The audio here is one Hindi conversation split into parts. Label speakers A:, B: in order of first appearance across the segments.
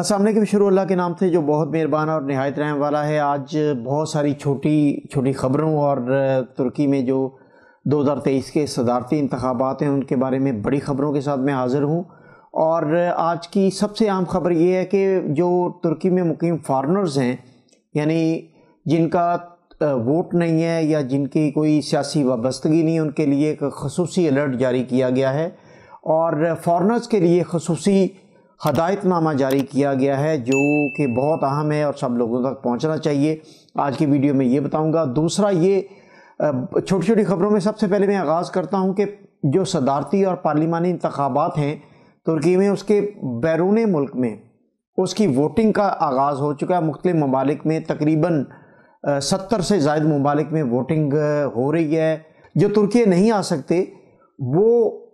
A: असल शुरू अल्लाह के नाम से जो बहुत मेहरबान और नहायत रहने वाला है आज बहुत सारी छोटी छोटी ख़बरों और तुर्की में जो 2023 के सदारती इंतबात हैं उनके बारे में बड़ी ख़बरों के साथ मैं हाज़िर हूँ और आज की सबसे अहम खबर ये है कि जो तुर्की में मुकीम फारनर्स हैं यानी जिनका वोट नहीं है या जिनकी कोई सियासी वाबस्तगी नहीं उनके लिए एक खसूसी अलर्ट जारी किया गया है और फॉरनर्स के लिए खसूसी हदायतनामा जारी किया गया है जो कि बहुत अहम है और सब लोगों तक पहुंचना चाहिए आज की वीडियो में ये बताऊंगा दूसरा ये छोटी छोटी खबरों में सबसे पहले मैं आगाज़ करता हूं कि जो सदारती और पार्लिमानी इंतबात हैं तुर्की में उसके बैरून मुल्क में उसकी वोटिंग का आगाज़ हो चुका है मुख्तु ममालिक में तकरीबन सत्तर से जायद ममालिक में वोटिंग हो रही है जो तुर्की नहीं आ सकते वो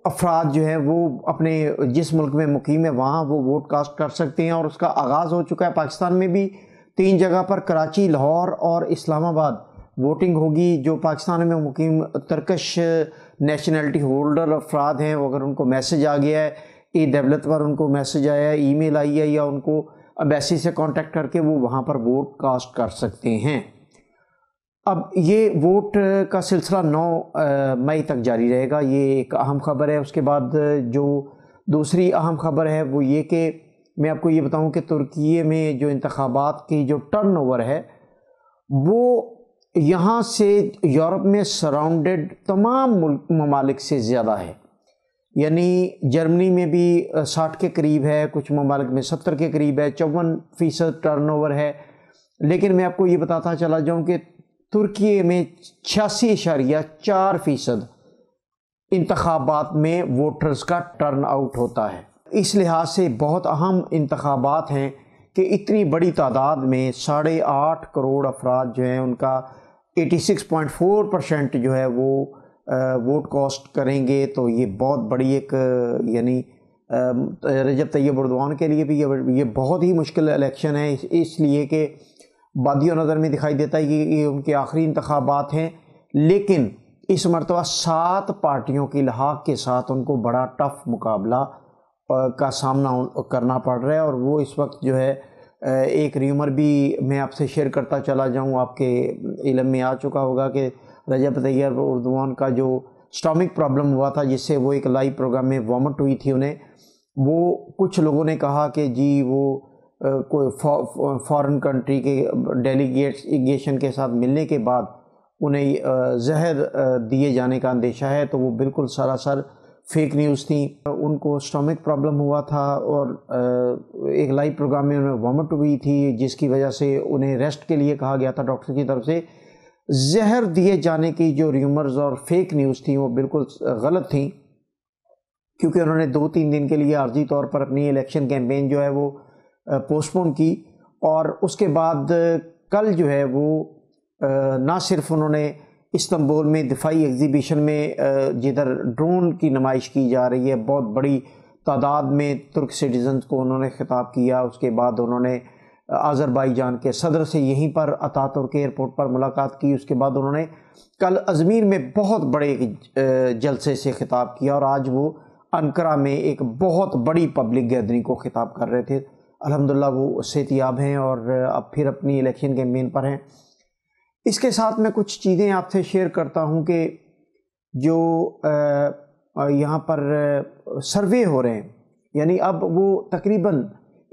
A: अफराद जो हैं वो अपने जिस मुल्क में मुकीम है वहाँ वो वोट कास्ट कर सकते हैं और उसका आगाज़ हो चुका है पाकिस्तान में भी तीन जगह पर कराची लाहौर और इस्लामाबाद वोटिंग होगी जो पाकिस्तान में मुकीम तर्कश नेशनलिटी होल्डर अफराद हैं अगर उनको मैसेज आ गया है ई डेवलप पर उनको मैसेज आया है ई मेल आई है या उनको अबैसी से कॉन्टेक्ट करके वो वहाँ पर वोट कास्ट कर सकते हैं अब ये वोट का सिलसिला नौ मई तक जारी रहेगा ये एक अहम खबर है उसके बाद जो दूसरी अहम खबर है वो ये कि मैं आपको ये बताऊं कि तुर्की में जो इंतबात की जो टर्नओवर है वो यहाँ से यूरोप में सराउंडेड तमाम ममालिक से ज़्यादा है यानी जर्मनी में भी साठ के करीब है कुछ ममालिक में सत्तर के करीब है चौवन फ़ीसद टर्न है लेकिन मैं आपको ये बताता चला जाऊँ कि तुर्की में छियासी इशारिया चार फ़ीसद इंतबात में वोटर्स का टर्न आउट होता है इस लिहाज से बहुत अहम इंतबात हैं कि इतनी बड़ी तादाद में साढ़े आठ करोड़ अफराद जो हैं उनका 86.4 परसेंट जो है वो वोट कॉस्ट करेंगे तो ये बहुत बड़ी एक यानी रजब तैयब उर्दवान के लिए भी ये ये बहुत ही मुश्किल इलेक्शन है इसलिए कि बादियो नज़र में दिखाई देता है कि ये उनके आखिरी इंतबात हैं लेकिन इस मरतबा सात पार्टियों की लहाक के साथ उनको बड़ा टफ मुकाबला का सामना करना पड़ रहा है और वो इस वक्त जो है एक र्यूमर भी मैं आपसे शेयर करता चला जाऊं आपके इलम में आ चुका होगा कि रजब तैयार उर्दवान का जो स्टॉमिक प्रॉब्लम हुआ था जिससे वो एक लाइव प्रोग्राम में वॉमट हुई थी उन्हें वो कुछ लोगों ने कहा कि जी वो कोई फॉरेन कंट्री के इगेशन के साथ मिलने के बाद उन्हें जहर दिए जाने का अंदेशा है तो वो बिल्कुल सरासर फेक न्यूज़ थी उनको स्टोमिक प्रॉब्लम हुआ था और एक लाइव प्रोग्राम में उन्हें वॉमिट हुई थी जिसकी वजह से उन्हें रेस्ट के लिए कहा गया था डॉक्टर की तरफ से जहर दिए जाने की जो र्यूमर्स और फेक न्यूज़ थी वो बिल्कुल गलत थी क्योंकि उन्होंने दो तीन दिन के लिए आर्जी तौर पर अपनी इलेक्शन कैंपेन जो है वो पोस्टपोन की और उसके बाद कल जो है वो ना सिर्फ उन्होंने इस्तंबुल में दिफाई एग्ज़िबिशन में जिधर ड्रोन की नुमाइश की जा रही है बहुत बड़ी तादाद में तुर्क सिटीज़न को उन्होंने ख़िताब किया उसके बाद उन्होंने आज़रबाईजान के सदर से यहीं पर अता तुर्क एयरपोर्ट पर मुलाकात की उसके बाद उन्होंने कल अजमेर में बहुत बड़े जलसे से ख़िताब किया और आज वो अनकरा में एक बहुत बड़ी पब्लिक गैदरिंग को ख़िताब कर रहे थे अल्हम्दुलिल्लाह वो सेहतियाब हैं और अब फिर अपनी इलेक्शन कैम्पेन पर हैं इसके साथ मैं कुछ चीज़ें आपसे शेयर करता हूँ कि जो यहाँ पर सर्वे हो रहे हैं यानी अब वो तकरीबन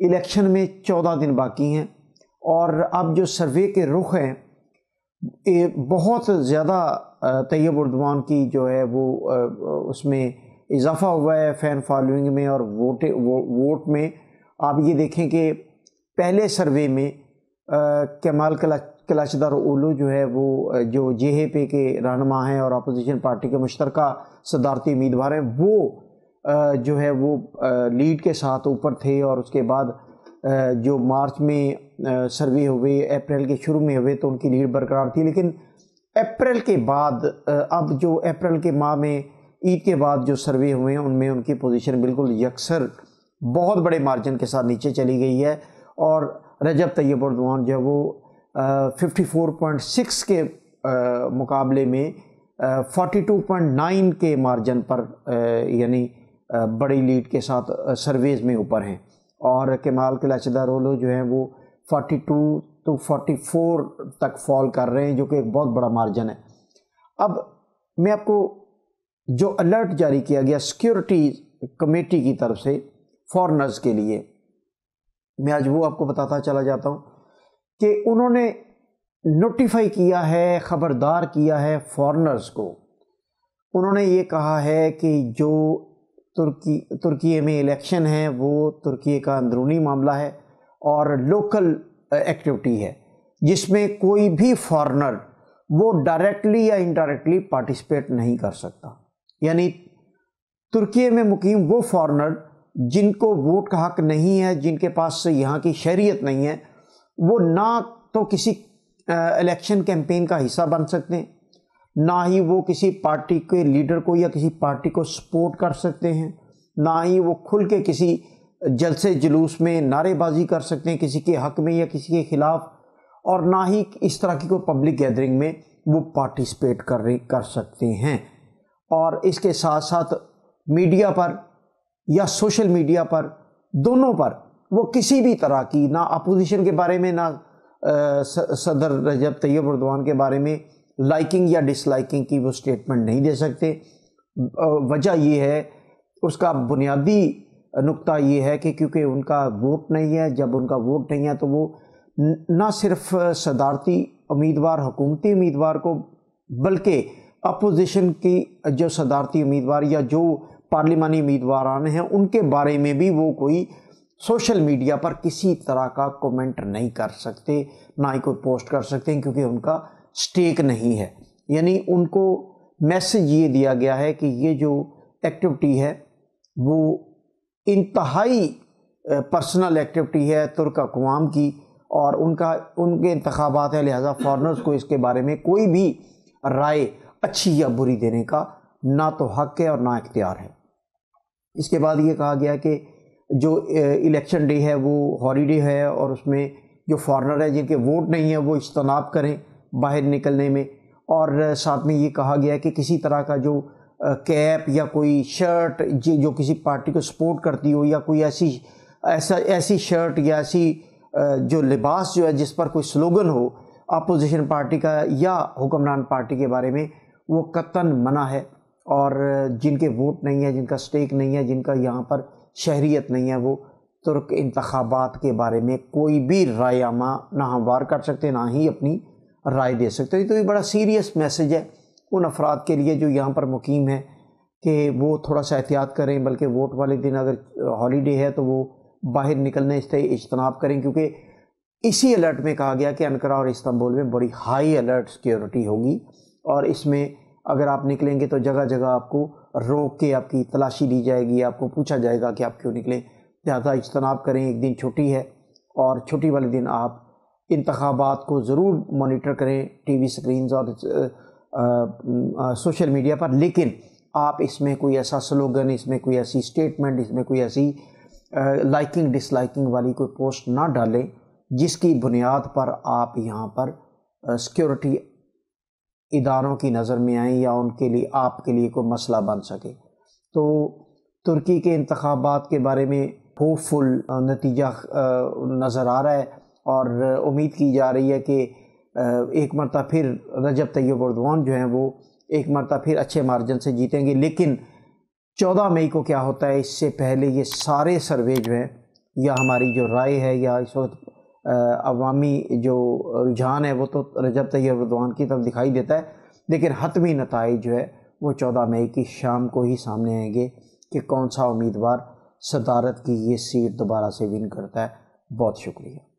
A: इलेक्शन में चौदह दिन बाकी हैं और अब जो सर्वे के रुख हैं ये बहुत ज़्यादा तैयब उर्दवान की जो है वो उसमें इजाफ़ा हुआ है फ़ैन फॉलोइंग में और वोट वो, वोट में आप ये देखें कि पहले सर्वे में कमाल कला कलाचदार ओलू जो है वो जो जे ए पे के रहनमा हैं और अपोजिशन पार्टी के मुश्तर सदारती उम्मीदवार हैं वो जो है वो लीड के साथ ऊपर थे और उसके बाद जो मार्च में सर्वे हुए अप्रैल के शुरू में हुए तो उनकी लीड बरकरार थी लेकिन अप्रैल के बाद अब जो अप्रैल के माह में ईद के बाद जो सर्वे हुए हैं उनमें उनकी पोजीशन बिल्कुल यकसर बहुत बड़े मार्जिन के साथ नीचे चली गई है और रजब तैयब उर्दवान जो वो फिफ्टी फोर पॉइंट सिक्स के आ, मुकाबले में फोर्टी टू पॉइंट नाइन के मार्जिन पर यानी बड़ी लीड के साथ सर्वेज में ऊपर हैं और कमाल के लाचदा रोलो जो हैं वो 42 टू तो फोर्टी फोर तक फॉल कर रहे हैं जो कि एक बहुत बड़ा मार्जिन है अब मैं आपको जो अलर्ट जारी किया गया सिक्योरिटी कमेटी की तरफ से फॉरनर्स के लिए मैं आज वो आपको बताता चला जाता हूँ कि उन्होंने नोटिफाई किया है ख़बरदार किया है फॉरनर्स को उन्होंने ये कहा है कि जो तुर्की तुर्की में इलेक्शन है वो तुर्की का अंदरूनी मामला है और लोकल एक्टिविटी है जिसमें कोई भी फॉरनर वो डायरेक्टली या इनडायरेक्टली पार्टिसिपेट नहीं कर सकता यानी तुर्की में मुकीम वो फॉरनर जिनको वोट का हक नहीं है जिनके पास यहाँ की शहरीत नहीं है वो ना तो किसी इलेक्शन कैंपेन का हिस्सा बन सकते हैं ना ही वो किसी पार्टी के लीडर को या किसी पार्टी को सपोर्ट कर सकते हैं ना ही वो खुल के किसी जलसे जुलूस में नारेबाजी कर सकते हैं किसी के हक में या किसी के ख़िलाफ़ और ना ही इस तरह की कोई पब्लिक गैदरिंग में वो पार्टिसिपेट कर कर सकते हैं और इसके साथ साथ मीडिया पर या सोशल मीडिया पर दोनों पर वो किसी भी तरह की ना अपोजिशन के बारे में ना सदर रजब तैयब उर्दवान के बारे में लाइकिंग या डिसलाइकिंग की वो स्टेटमेंट नहीं दे सकते वजह यह है उसका बुनियादी नुक्ता ये है कि क्योंकि उनका वोट नहीं है जब उनका वोट नहीं है तो वो ना सिर्फ सदारती उम्मीदवार हुकूमती उम्मीदवार को बल्कि अपोजिशन की जो सदारती उम्मीदवार या जो पार्लिमानी उम्मीदवार हैं उनके बारे में भी वो कोई सोशल मीडिया पर किसी तरह का कमेंट नहीं कर सकते ना ही कोई पोस्ट कर सकते हैं क्योंकि उनका स्टेक नहीं है यानी उनको मैसेज ये दिया गया है कि ये जो एक्टिविटी है वो इंतहाई पर्सनल एक्टिविटी है तुर्क अकवाम की और उनका उनके इंतबात है लिहाजा फॉरनर्स को इसके बारे में कोई भी राय अच्छी या बुरी देने का ना तो हक है और ना इख्तियार है इसके बाद ये कहा गया कि जो इलेक्शन डे है वो हॉलीडे है और उसमें जो फॉरनर है जिनके वोट नहीं है वो इज्तनाब करें बाहर निकलने में और साथ में ये कहा गया कि किसी तरह का जो कैप या कोई शर्ट जो किसी पार्टी को सपोर्ट करती हो या कोई ऐसी ऐसा ऐसी शर्ट या ऐसी जो लिबास जो है जिस पर कोई स्लोगन हो अपोजिशन पार्टी का या हुक्मरान पार्टी के बारे में वो कतन मना है और जिनके वोट नहीं है जिनका स्टेक नहीं है जिनका यहाँ पर शहरीत नहीं है वो तुर्क इंतबात के बारे में कोई भी रायामा ना हमवार कर सकते ना ही अपनी राय दे सकते तो ये तो बड़ा सीरियस मैसेज है उन अफराद के लिए जो यहाँ पर मुकीम है कि वो थोड़ा सा एहतियात करें बल्कि वोट वाले दिन अगर हॉलीडे है तो वो बाहर निकलने से इजतनाब करें क्योंकि इसी अलर्ट में कहा गया कि अनकरा और इस्तांबुल में बड़ी हाई अलर्ट सिक्योरिटी होगी और इसमें अगर आप निकलेंगे तो जगह जगह आपको रोक के आपकी तलाशी ली जाएगी आपको पूछा जाएगा कि आप क्यों निकले ज़्यादा इजतनाब करें एक दिन छुट्टी है और छुट्टी वाले दिन आप इंतबात को ज़रूर मोनिटर करें टी वी स्क्रीन और सोशल मीडिया पर लेकिन आप इसमें कोई ऐसा स्लोगन इसमें कोई ऐसी स्टेटमेंट इसमें कोई ऐसी लाइकिंग डिसलाइकिंग वाली कोई पोस्ट ना डालें जिसकी बुनियाद पर आप यहाँ पर सिक्योरिटी इदारों की नज़र में आएँ या उनके लिए आपके लिए कोई मसला बन सके तो तुर्की के इंतबात के बारे में होपफुल नतीजा नज़र आ रहा है और उम्मीद की जा रही है कि एक मरतबा फिर रजब तैयब उर्दवान जो हैं वो एक मरतबा फिर अच्छे मार्जिन से जीतेंगे लेकिन चौदह मई को क्या होता है इससे पहले ये सारे सर्वे जो हैं या हमारी जो राय है या इस वक्त अवामी जो रुझान है वो तो रजब तैयब रदवान की तरफ दिखाई देता है लेकिन हतमी नतज जो है वो चौदह मई की शाम को ही सामने आएंगे कि कौन सा उम्मीदवार सदारत की ये सीट दोबारा से विन करता है बहुत शुक्रिया